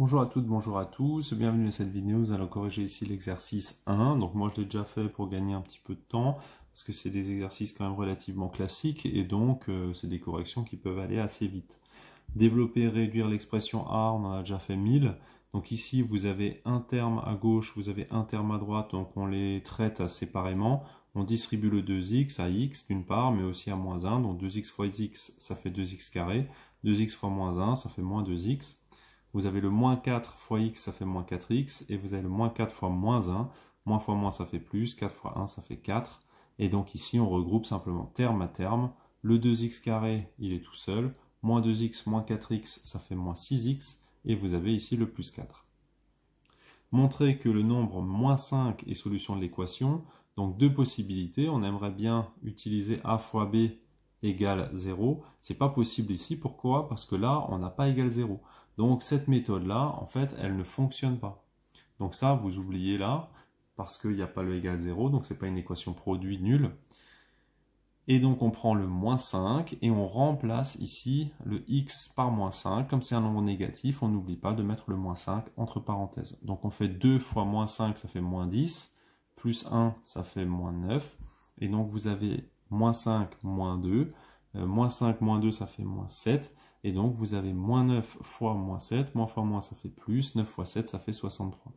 Bonjour à toutes, bonjour à tous, bienvenue à cette vidéo, nous allons corriger ici l'exercice 1, donc moi je l'ai déjà fait pour gagner un petit peu de temps, parce que c'est des exercices quand même relativement classiques, et donc euh, c'est des corrections qui peuvent aller assez vite. Développer et réduire l'expression A, on en a déjà fait 1000, donc ici vous avez un terme à gauche, vous avez un terme à droite, donc on les traite séparément, on distribue le 2x à x d'une part, mais aussi à moins 1, donc 2x fois x ça fait 2x carré, 2x fois moins 1 ça fait moins 2x, vous avez le moins 4 fois x, ça fait moins 4x, et vous avez le moins 4 fois moins 1, moins fois moins ça fait plus, 4 fois 1 ça fait 4, et donc ici on regroupe simplement terme à terme, le 2x carré il est tout seul, moins 2x moins 4x ça fait moins 6x, et vous avez ici le plus 4. Montrer que le nombre moins 5 est solution de l'équation, donc deux possibilités, on aimerait bien utiliser a fois b égale 0, c'est pas possible ici, pourquoi Parce que là on n'a pas égal 0, donc cette méthode-là, en fait, elle ne fonctionne pas. Donc ça, vous oubliez là, parce qu'il n'y a pas le égal 0, donc ce n'est pas une équation produit nulle. Et donc on prend le moins 5 et on remplace ici le x par moins 5. Comme c'est un nombre négatif, on n'oublie pas de mettre le moins 5 entre parenthèses. Donc on fait 2 fois moins 5, ça fait moins 10, plus 1, ça fait moins 9. Et donc vous avez moins 5, moins 2, euh, moins 5, moins 2, ça fait moins 7. Et donc, vous avez moins 9 fois moins 7. Moins fois moins, ça fait plus. 9 fois 7, ça fait 63.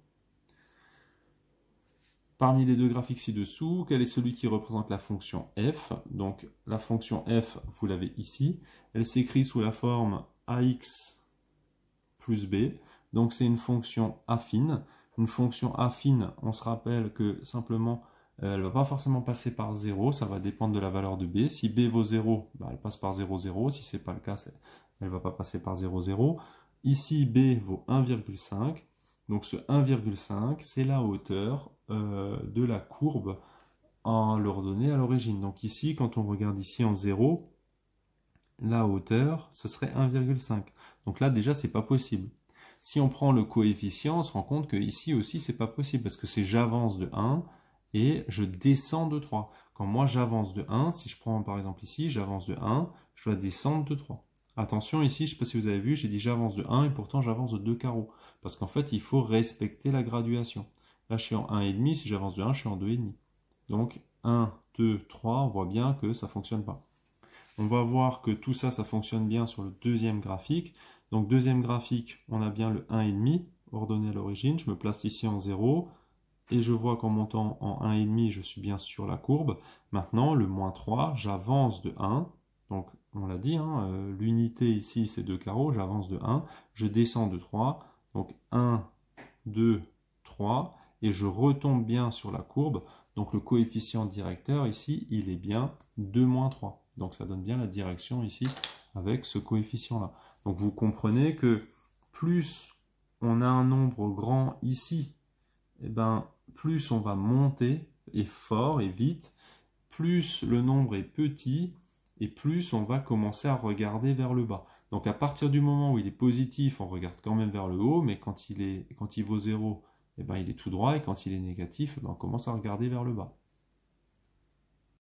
Parmi les deux graphiques ci-dessous, quel est celui qui représente la fonction f Donc, la fonction f, vous l'avez ici. Elle s'écrit sous la forme ax plus b. Donc, c'est une fonction affine. Une fonction affine, on se rappelle que simplement elle ne va pas forcément passer par 0, ça va dépendre de la valeur de b. Si b vaut 0, bah, elle passe par 0, 0. Si ce n'est pas le cas, c'est elle ne va pas passer par 0, 0. Ici, B vaut 1,5. Donc ce 1,5, c'est la hauteur euh, de la courbe en l'ordonnée à l'origine. Donc ici, quand on regarde ici en 0, la hauteur, ce serait 1,5. Donc là, déjà, ce n'est pas possible. Si on prend le coefficient, on se rend compte que ici aussi, n'est pas possible parce que c'est j'avance de 1 et je descends de 3. Quand moi, j'avance de 1, si je prends par exemple ici, j'avance de 1, je dois descendre de 3. Attention ici, je ne sais pas si vous avez vu, j'ai dit j'avance de 1 et pourtant j'avance de 2 carreaux. Parce qu'en fait, il faut respecter la graduation. Là, je suis en 1,5, si j'avance de 1, je suis en 2,5. Donc 1, 2, 3, on voit bien que ça ne fonctionne pas. On va voir que tout ça, ça fonctionne bien sur le deuxième graphique. Donc deuxième graphique, on a bien le 1,5 ordonné à l'origine. Je me place ici en 0 et je vois qu'en montant en 1,5, je suis bien sur la courbe. Maintenant, le moins 3, j'avance de 1. Donc on l'a dit, hein, euh, l'unité ici c'est 2 carreaux, j'avance de 1, je descends de 3, donc 1, 2, 3, et je retombe bien sur la courbe, donc le coefficient directeur ici, il est bien 2 moins 3. Donc ça donne bien la direction ici avec ce coefficient-là. Donc vous comprenez que plus on a un nombre grand ici, et eh ben, plus on va monter et fort et vite, plus le nombre est petit, et plus on va commencer à regarder vers le bas. Donc à partir du moment où il est positif, on regarde quand même vers le haut, mais quand il, est, quand il vaut 0, eh ben, il est tout droit, et quand il est négatif, ben, on commence à regarder vers le bas.